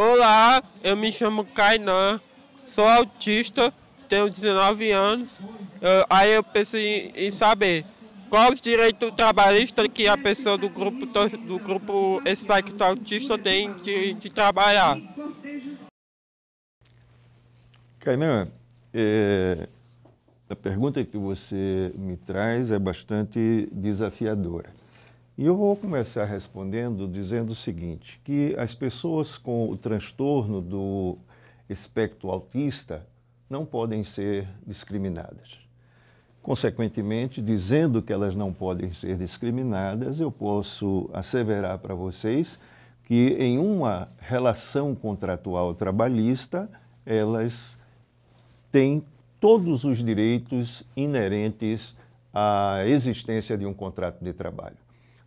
Olá, eu me chamo Kainan, sou autista, tenho 19 anos. aí eu pensei em, em saber qual os direitos trabalhistas que a pessoa do grupo, do grupo espectro autista tem de, de trabalhar. Kainan, é, a pergunta que você me traz é bastante desafiadora. E eu vou começar respondendo dizendo o seguinte, que as pessoas com o transtorno do espectro autista não podem ser discriminadas. Consequentemente, dizendo que elas não podem ser discriminadas, eu posso asseverar para vocês que em uma relação contratual trabalhista, elas têm todos os direitos inerentes à existência de um contrato de trabalho.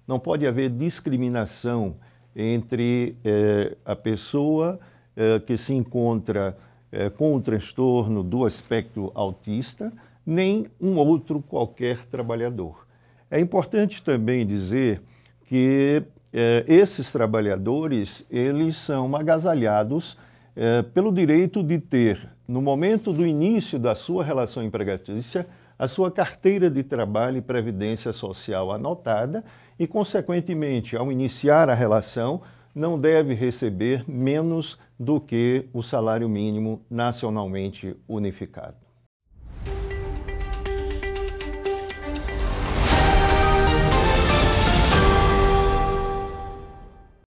Não pode haver discriminação entre eh, a pessoa eh, que se encontra eh, com o transtorno do aspecto autista, nem um outro qualquer trabalhador. É importante também dizer que eh, esses trabalhadores eles são agasalhados eh, pelo direito de ter, no momento do início da sua relação empregatícia, a sua carteira de trabalho e previdência social anotada e, consequentemente, ao iniciar a relação, não deve receber menos do que o salário mínimo nacionalmente unificado.